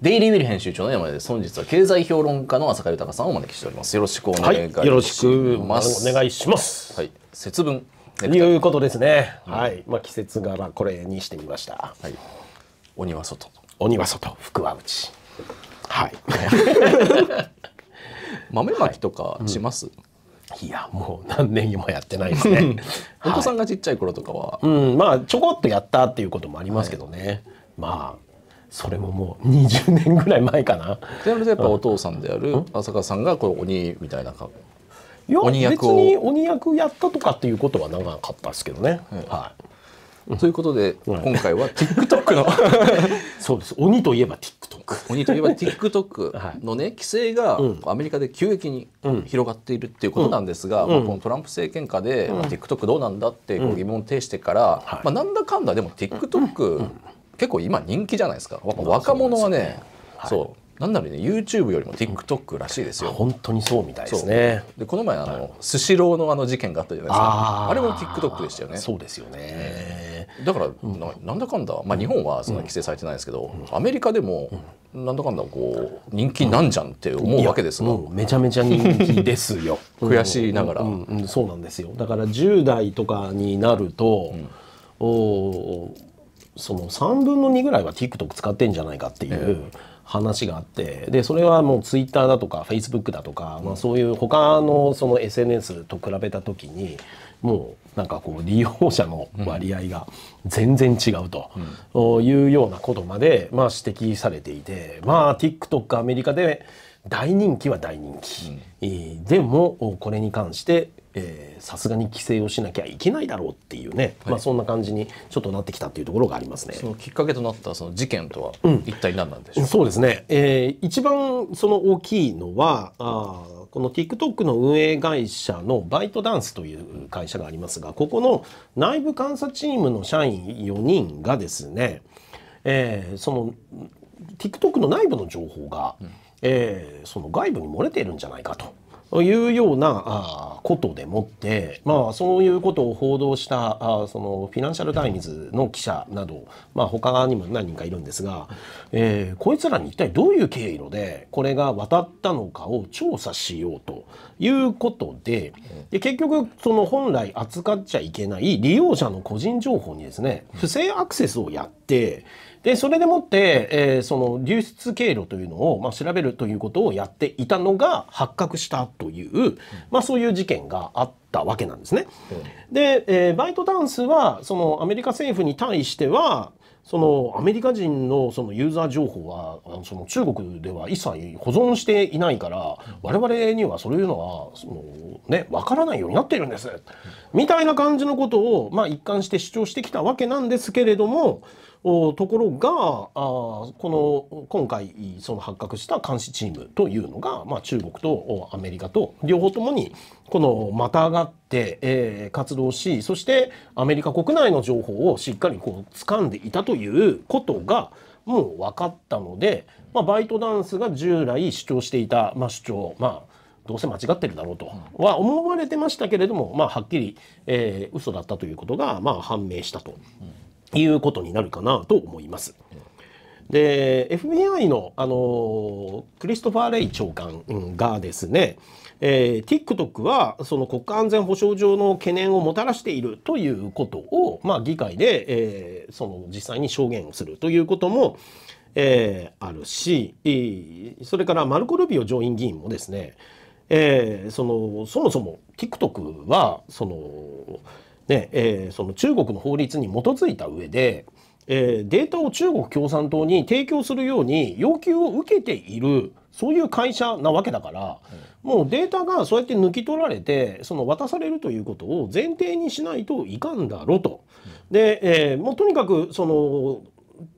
デイリーウィル編集長の山です。本日は経済評論家の浅香豊さんをお招きしております。よろしくお願いします。はい、よろしくお願いします。はい、節分。いうことですね。うん、はい、まあ季節柄これにしてみました。はい。鬼は外。鬼は外、福は内。はい。豆まきとかします、はいうんいやもう何年もやってないですね。お子さんがちっちゃい頃とかは、はい、うんまあちょこっとやったっていうこともありますけどね。はい、まあそれももう20年ぐらい前かな。ってなるとやっぱお父さんである浅川さんがこう鬼みたいな感いや鬼役別に鬼役やったとかっていうことは長かったですけどね。はい、はいということで、うん、今回は TikTok の そうです鬼といえば TikTok 鬼といえば TikTok のね規制がアメリカで急激に広がっているっていうことなんですが、うん、まあ、このトランプ政権下で、うん、まあ、TikTok どうなんだって疑問を呈してから、うんはい、まあ、なんだかんだでも TikTok、結構今人気じゃないですか若者はねそうなんだろうね YouTube よりも TikTok らしいですよ、うん、本当にそうみたいですねでこの前あのスシローのあの事件があったじゃないですかあれも TikTok でしたよねそうですよねだから、うん、なんだかんだ、まあ、日本はそんな規制されてないですけど、うん、アメリカでも、うん、なんだかんだこう人気なんじゃんって思うわけですが、めちゃめちゃ人気ですよ 悔しいながら、うんそうなんですよだから10代とかになると、おその3分の2ぐらいは TikTok 使ってんじゃないかっていう話があってでそれはもう Twitter だとか Facebook だとか、まあ、そういう他のその SNS と比べた時にもうなんかこう利用者の割合が全然違うというようなことまでまあ指摘されていてまあ TikTok アメリカで大人気は大人気、うん、でもこれに関してさすがに規制をしなきゃいけないだろうっていうね、はい、まあ、そんな感じにちょっとなってきたっていうところがありますね。そのきっかけとなったその事件とは一体何なんでしょう、うん、そうですね、えー、一番その大きいのはあこの TikTok の運営会社のバイトダンスという会社がありますがここの内部監査チームの社員4人がですね、えー、その TikTok の内部の情報が、うんえー、その外部に漏れているんじゃないかと。いうようなことでもって、まあ、そういうことを報道したあそのフィナンシャル・タイムズの記者など、まあ、他にも何人かいるんですが、えー、こいつらに一体どういう経緯のでこれが渡ったのかを調査しようということでで結局その本来扱っちゃいけない利用者の個人情報にですね不正アクセスをやってでそれでもって、えー、その流出経路というのを、まあ、調べるということをやっていたのが発覚したという、まあ、そういう事件があったわけなんですね。で、えー、バイトダンスはそのアメリカ政府に対してはそのアメリカ人のそのユーザー情報はその中国では一切保存していないから我々にはそういうのはその、ね、分からないようになっているんですみたいな感じのことを、まあ、一貫して主張してきたわけなんですけれどもところがあこの今回その発覚した監視チームというのが、まあ、中国とアメリカと両方ともにこのまたがって、えー、活動しそしてアメリカ国内の情報をしっかりこう掴んでいたということがもう分かったので、まあ、バイトダンスが従来主張していた、まあ、主張まあどうせ間違ってるだろうとは思われてましたけれども、まあ、はっきり、えー、嘘だったということが、まあ、判明したと。うんいうことになるかなと思います。で FBI の、あのクリストファー・レイ長官がですね、えー、TikTok はその国家安全保障上の懸念をもたらしているということを、まあ、議会で、えー、その実際に証言をするということも、えー、あるしそれからマルコ・ルビオ上院議員もですね、えー、そのそもそも TikTok はそのねえー、その中国の法律に基づいた上で、えー、データを中国共産党に提供するように要求を受けているそういう会社なわけだから、うん、もうデータがそうやって抜き取られてその渡されるということを前提にしないといかんだろうと。うん、で、えー、もうとにかくその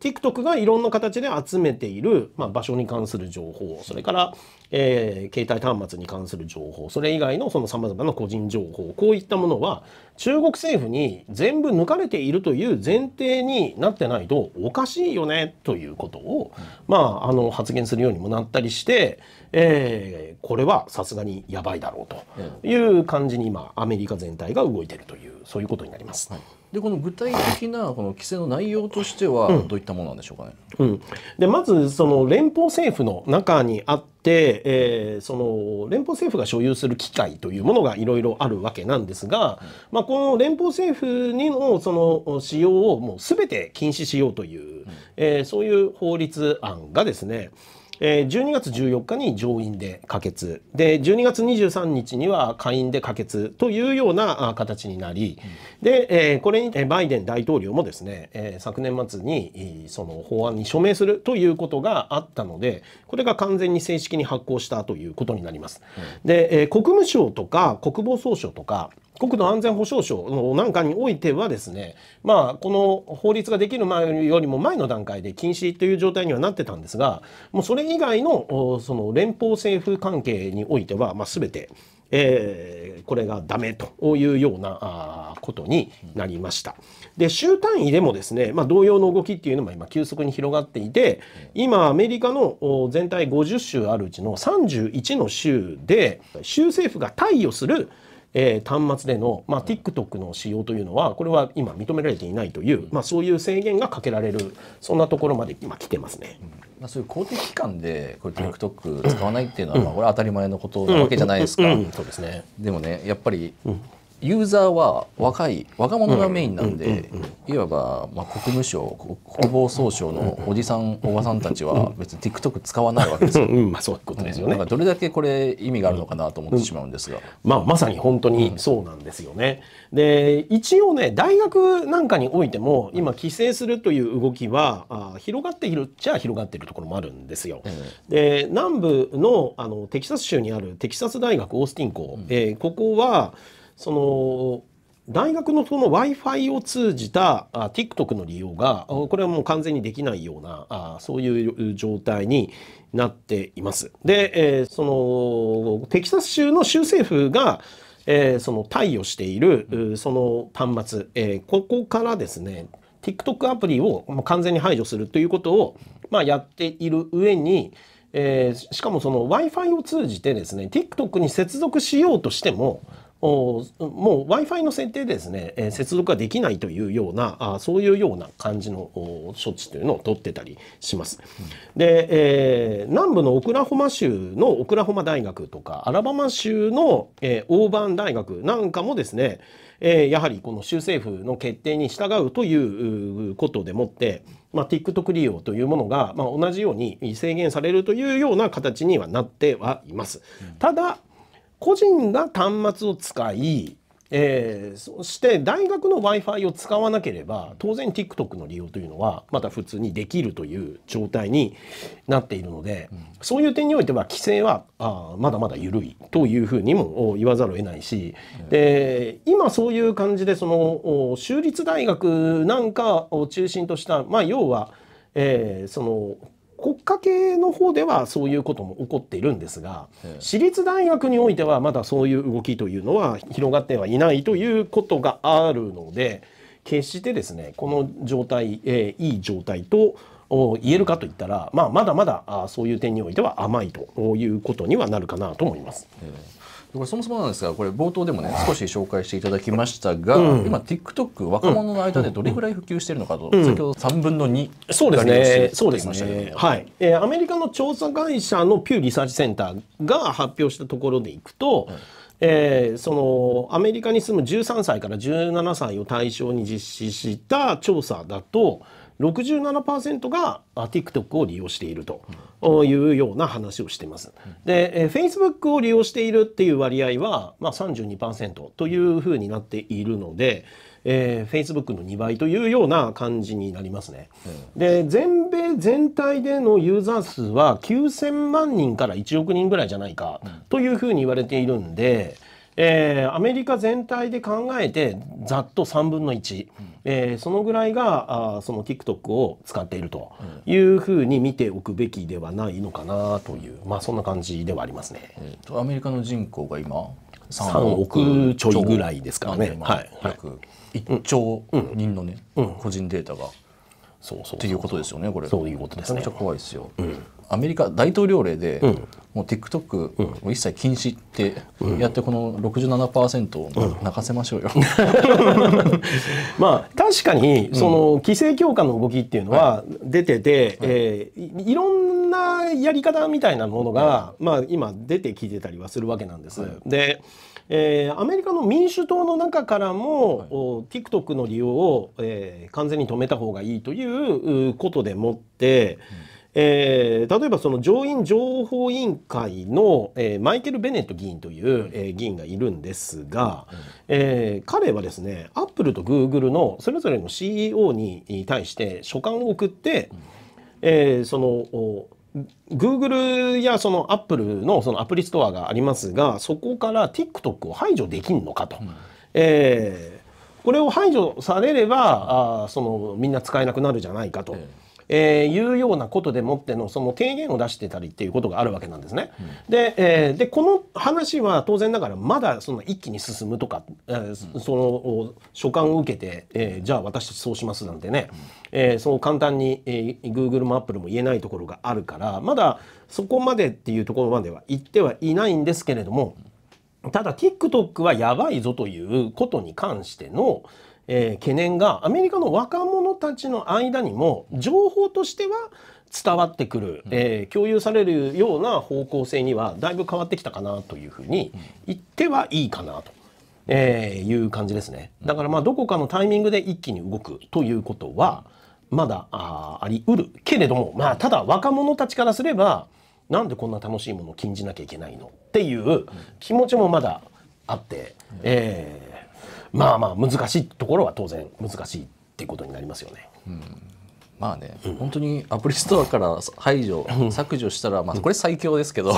TikTok がいろんな形で集めている、まあ、場所に関する情報それから、えー、携帯端末に関する情報それ以外のそのさまざまな個人情報こういったものは中国政府に全部抜かれているという前提になってないとおかしいよねということを、まあ、あの発言するようにもなったりして、えー、これはさすがにやばいだろうという感じに今アメリカ全体が動いてるというそういうことになります。はいでこの具体的なこの規制の内容としてはどういったものなんでしょうかね。うん、うん、でまずその連邦政府の中にあって、えー、その連邦政府が所有する機械というものがいろいろあるわけなんですが、うん、まあ、この連邦政府にのその使用をもう全て禁止しようという、うん、えー、そういう法律案がですねえー、12月14日に上院で可決で12月23日には下院で可決というような形になり、うん、で、えー、これにバイデン大統領もですね、えー、昨年末にその法案に署名するということがあったのでこれが完全に正式に発行したということになります。うん、で、えー、国務省とか国防総省とか国土安全保障省のなんかにおいてはですね、まあ、この法律ができる前よりも前の段階で禁止という状態にはなってたんですが、もうそれ以外のその連邦政府関係においては、まあ、全て、えー、これがダメというようなことになりました。で州単位でもですね、まあ、同様の動きっていうのも今急速に広がっていて今アメリカの全体50州あるうちの31の州で州政府が貸与するえー、端末での、まあ、TikTok の使用というのはこれは今認められていないという、まあ、そういう制限がかけられるそんなところまで今来てますね。まあ、そういう公的機関でこれ TikTok 使わないっていうのは、まあ、これは当たり前のことなわけじゃないですか。そうですねでもねやっぱり、ユーザーは若い若者がメインなんで、いわば、まあ、国務省国防総省のおじさんおばさんたちは別に TikTok 使わないわけですよ。まあそういうことですよね。どれだけこれ意味があるのかなと思ってしまうんですが、まあまさに本当にそうなんですよね。で一応ね大学なんかにおいても今規制するという動きはあ広がっているっちゃ広がっているところもあるんですよ。で南部のあのテキサス州にあるテキサス大学オースティン校、えー、ここはその大学のその Wi-Fi を通じたあ TikTok の利用がこれはもう完全にできないようなあそういう状態になっています。で、えー、そのテキサス州の州政府がえー、その貸与しているその端末、えー、ここからですね TikTok アプリを完全に排除するということを、まあ、やっている上に、えー、しかもその Wi-Fi を通じてですね TikTok に接続しようとしてももう Wi-Fi の設定でですね、え接続ができないというようなあそういうような感じの処置というのを取ってたりします。で、えー、南部のオクラホマ州のオクラホマ大学とかアラバマ州の、えー、オーバン大学なんかもですね、えー、やはりこの州政府の決定に従うということでもって、まあ、TikTok 利用というものが、まあ、同じように制限されるというような形にはなってはいます。うん、ただ個人が端末を使いえー、そして大学の w i f i を使わなければ当然 TikTok の利用というのはまた普通にできるという状態になっているので、うん、そういう点においては規制はあまだまだ緩いというふうにも言わざるを得ないし、うん、で今そういう感じでその州立大学なんかを中心とした、まあ、要は、えー、その科系の方ではそういうことも起こっているんですが私立大学においてはまだそういう動きというのは広がってはいないということがあるので決してですねこの状態、えー、いい状態と言えるかといったら、まあ、まだまだそういう点においては甘いということにはなるかなと思います。これそもそもなんですがこれ冒頭でもね少し紹介していただきましたが、うん、今 TikTok 若者の間でどれぐらい普及しているのかと、うん、先ほど3分の2そうですねそうですねはい、えー、アメリカの調査会社のピューリサーチセンターが発表したところでいくと、はえー、そのアメリカに住む13歳から17歳を対象に実施した調査だと、67%が TikTok を利用しているというような話をしています。で、Facebook を利用しているっていう割合は、まあ、32%というふうになっているので、えー、Facebook の2倍というような感じになりますね。で全米全体でのユーザー数は9,000万人から1億人ぐらいじゃないかというふうに言われているんで、えー、アメリカ全体で考えてざっと3分の1。えー、そのぐらいがあその TikTok を使っているというふうに見ておくべきではないのかなという、まあ、そんな感じではありますね。えーと、アメリカの人口が今3億ちょいぐらいですからね。はい、約1兆人のね、うん、個人データが。そうそうっていうことですよねこれ。そういうことですね。めちゃ怖いですよ。うん、アメリカ大統領令で、うん、もう TikTok を一切禁止ってやってこの67%を泣かせましょうよ、うん まあ確かにその規制強化の動きっていうのは出てて、えー、いろんなやり方みたいなものが、まあ、今出てきてたりはするわけなんです。でえー、アメリカの民主党の中からも、はい、TikTok の利用を、えー、完全に止めた方がいいということでもって、うんえー、例えばその上院情報委員会の、えー、マイケル・ベネット議員という、えー、議員がいるんですが、うん、えー、彼はですねアップルとグーグルのそれぞれの CEO に対して書簡を送って、うん、えそのグーグルやそのアップルのそのアプリストアがありますがそこから TikTok を排除できんのかと。うん、えこれを排除されればあそのみんな使えなくなるじゃないかと。ええー、いうようなことでもってのその提言を出してたりっていうことがあるわけなんですね。うん、で,、えー、でこの話は当然ながらまだその一気に進むとか、えー、その所感を受けて、えー、じゃあ私たちそうしますなんてね、うん、えー、そう簡単に、えー、Google も Apple も言えないところがあるからまだそこまでっていうところまでは行ってはいないんですけれどもただ TikTok はやばいぞということに関しての、えー、懸念がアメリカの若者たちの間にも情報としては伝わってくる、えー、共有されるような方向性にはだいぶ変わってきたかなというふうに言ってはいいかなと。えー、いう感じですねだからまあどこかのタイミングで一気に動くということはまだあありうるけれどもまあただ若者たちからすればなんでこんな楽しいものを禁じなきゃいけないのっていう気持ちもまだあって、えー、まあまあ難しいところは当然難しいっていうことになりますよね。うんまあね、うん、本当にアプリストアから排除、削除したら、まあ、これ最強ですけど、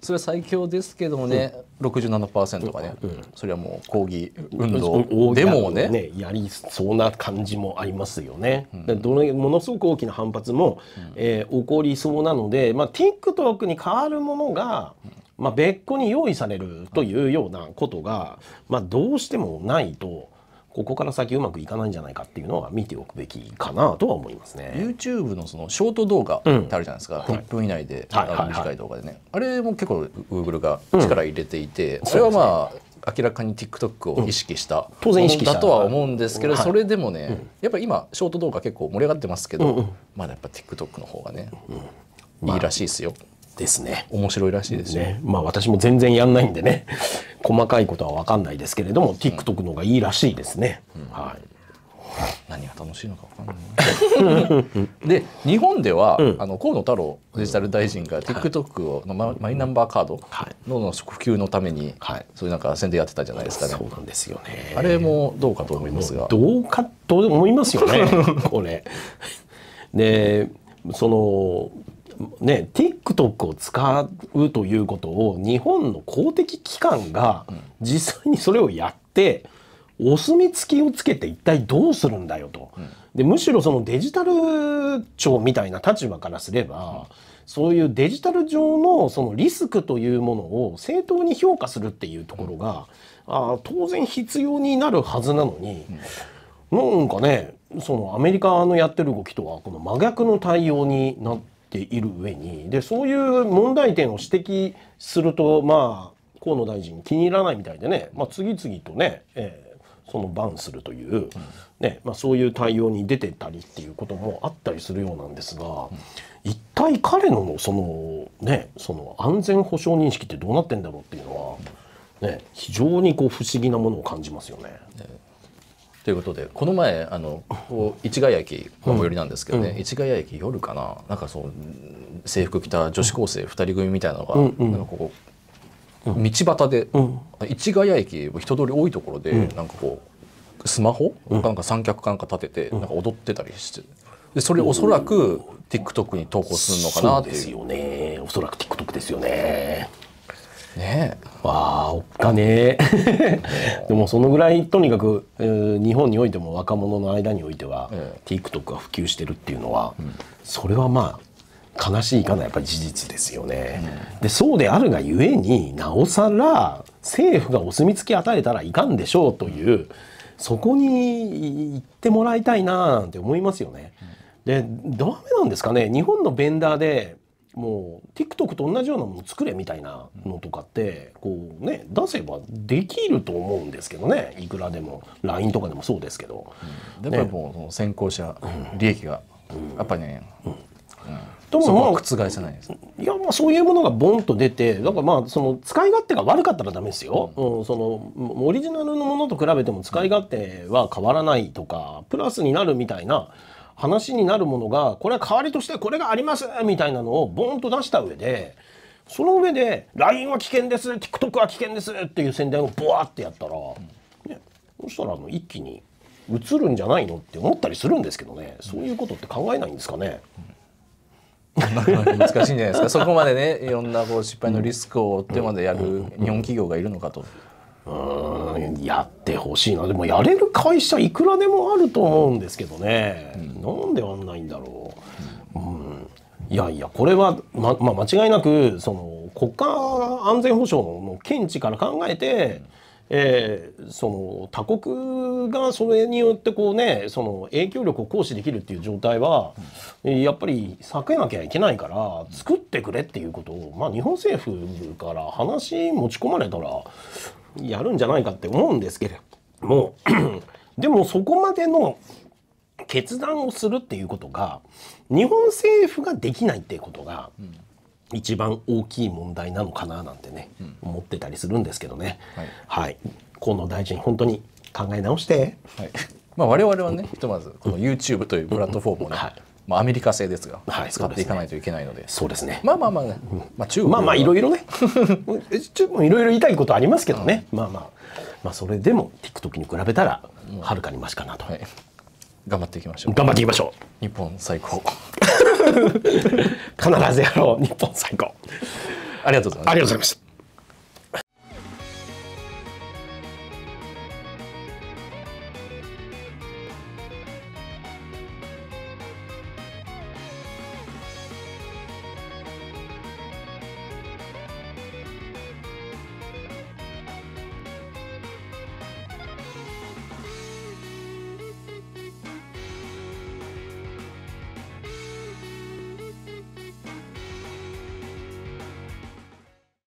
それは最強ですけどもね、うん、67%がね、うん、それはもう抗議運動、でもね、ね、やりそうな感じもありますよね。うん、どのものすごく大きな反発も、うん、えー、起こりそうなので、まあ、TikTok に変わるものが、うんまあ、別個に用意されるというようなことが、まあ、どうしてもないとここから先うまくいかないんじゃないかっていうのは見ておくべきかなとは思いますね。YouTube のそのショート動画ってあるじゃないですか、うん、1分以内で、はい、短い動画でね、あれも結構 Google が力入れていて、うん、それはまあ、明らかに TikTok を意識した、うん、当然意識だとは思うんですけど、はい、それでもね、やっぱ今ショート動画結構盛り上がってますけど、うんうん、まだやっぱ TikTok の方がね、いいらしいですよ。まあですね。面白いらしいですね。まあ私も全然やんないんでね、細かいことはわかんないですけれども、TikTok の方がいいらしいですね。はい。何が楽しいのか分かんない で日本では、うん、あの河野太郎デジタル大臣が TikTok を、はい、マイナンバーカードの普及のために、はい、そういうなんか宣伝やってたじゃないですかね。そうなんですよねあれもどうかと思いますが。どうかと思いますよねこれ。でそのね TikTok を使うということを日本の公的機関が実際にそれをやってお墨付きをつけて一体どうするんだよと。でむしろそのデジタル庁みたいな立場からすれば、そういうデジタル上のそのリスクというものを正当に評価するっていうところが、あ当然必要になるはずなのに、なんかねそのアメリカのやってる動きとはこの真逆の対応になっている上にでそういう問題点を指摘するとまあ河野大臣気に入らないみたいでね、まあ、次々とね、えー、そのバンするという、うん、ねまあ、そういう対応に出てたりっていうこともあったりするようなんですが、うん、一体彼のその,、ね、その安全保障認識ってどうなってんだろうっていうのは、ね、非常にこう不思議なものを感じますよね。ということでこの前あのこう市ヶ谷駅最寄りなんですけどね、うん、市ヶ谷駅夜かななんかそう制服着た女子高生2人組みたいなのが、うんなんかここ道端で、うん、市ヶ谷駅人通り多いところで、うん、なんかこうスマホ、うん、なんか三脚かなんか立てて、うん、なんか踊ってたりしてでそれおそらく TikTok に投稿するのかなっていう。ですよねおそらく TikTok ですよね。ねわあおっかねえ でもそのぐらいとにかく、えー、日本においても若者の間においては、えー、TikTok が普及してるっていうのは、うん、それはまあ悲しいかなやっぱり事実ですよね、うん、でそうであるがゆえになおさら政府がお墨付き与えたらいかんでしょうという、そこに行ってもらいたいななんて思いますよね。でダメなんですかね日本のベンダーでもう TikTok と同じようなもの作れみたいなのとかってこうね出せばできると思うんですけどねいくらでも LINE とかでもそうですけど、うん、やっぱ先行者、利益が、うん、やっぱりね、うんともまあ覆せないです。いやまあそういうものがボンと出て、だからまあその使い勝手が悪かったらダメですよ。うん、うん、そのオリジナルのものと比べても使い勝手は変わらないとか、プラスになるみたいな話になるものがこれは代わりとしてこれがありますみたいなのをボーンと出した上でその上で LINE は危険です TikTok は危険ですっていう宣伝をボワってやったら、ね、そしたらあの一気に映るんじゃないのって思ったりするんですけどねそういうことって考えないんですかね。難しいんじゃないですかそこまでねいろんなこう失敗のリスクを負ってまでやる日本企業がいるのかと。うんやってほしいなでもやれる会社いくらでもあると思うんですけどね、うん、なんであんないんだろう、うん、いやいやこれはま、まあ、間違いなくその国家安全保障の見地から考えて、えー、その他国がそれによってこうねその影響力を行使できるっていう状態は、うん、やっぱり避けなきゃいけないから作ってくれっていうことを、まあ、日本政府から話持ち込まれたらやるんじゃないかって思うんですけれども でもそこまでの決断をするっていうことが日本政府ができないっていうことが、一番大きい問題なのかななんてね、うん、思ってたりするんですけどね、はい、はい、河野大臣本当に考え直して、はい、まあ我々はねひとまずこの YouTube というプラットフォームをね、はいまあ、アメリカ製ですが、はい、使っていかないといけないので、そうですね。まあまあまあ、ね、まあ中国まあまあいろいろね、中 国いろいろ言いたいことありますけどね、まあまあ、まあそれでも TikTok に比べたらはるかにマシかなと、はい。頑張っていきましょう。頑張っていきましょう。日本最高。必ずやろう。日本最高。ありがとうございます。ありがとうございました。